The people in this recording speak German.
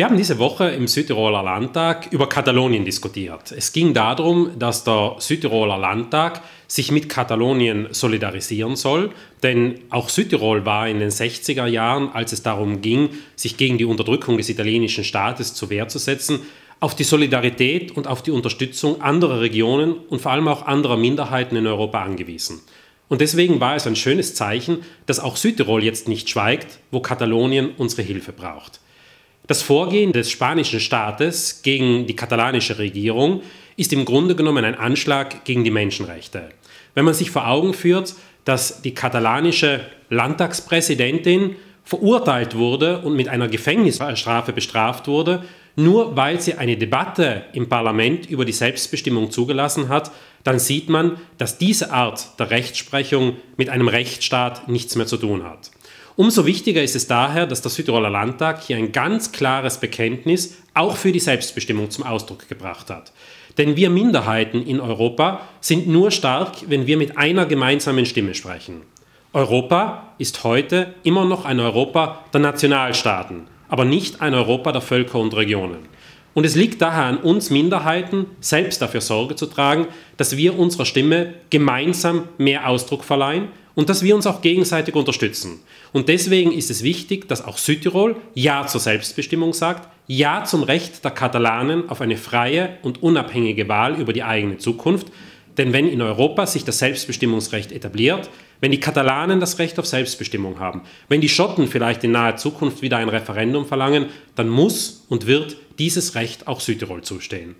Wir haben diese Woche im Südtiroler Landtag über Katalonien diskutiert. Es ging darum, dass der Südtiroler Landtag sich mit Katalonien solidarisieren soll, denn auch Südtirol war in den 60er Jahren, als es darum ging, sich gegen die Unterdrückung des italienischen Staates zur Wehr zu setzen, auf die Solidarität und auf die Unterstützung anderer Regionen und vor allem auch anderer Minderheiten in Europa angewiesen. Und deswegen war es ein schönes Zeichen, dass auch Südtirol jetzt nicht schweigt, wo Katalonien unsere Hilfe braucht. Das Vorgehen des spanischen Staates gegen die katalanische Regierung ist im Grunde genommen ein Anschlag gegen die Menschenrechte. Wenn man sich vor Augen führt, dass die katalanische Landtagspräsidentin verurteilt wurde und mit einer Gefängnisstrafe bestraft wurde, nur weil sie eine Debatte im Parlament über die Selbstbestimmung zugelassen hat, dann sieht man, dass diese Art der Rechtsprechung mit einem Rechtsstaat nichts mehr zu tun hat. Umso wichtiger ist es daher, dass der Südtiroler Landtag hier ein ganz klares Bekenntnis auch für die Selbstbestimmung zum Ausdruck gebracht hat. Denn wir Minderheiten in Europa sind nur stark, wenn wir mit einer gemeinsamen Stimme sprechen. Europa ist heute immer noch ein Europa der Nationalstaaten, aber nicht ein Europa der Völker und Regionen. Und es liegt daher an uns Minderheiten, selbst dafür Sorge zu tragen, dass wir unserer Stimme gemeinsam mehr Ausdruck verleihen und dass wir uns auch gegenseitig unterstützen. Und deswegen ist es wichtig, dass auch Südtirol Ja zur Selbstbestimmung sagt, Ja zum Recht der Katalanen auf eine freie und unabhängige Wahl über die eigene Zukunft. Denn wenn in Europa sich das Selbstbestimmungsrecht etabliert, wenn die Katalanen das Recht auf Selbstbestimmung haben, wenn die Schotten vielleicht in naher Zukunft wieder ein Referendum verlangen, dann muss und wird dieses Recht auch Südtirol zustehen.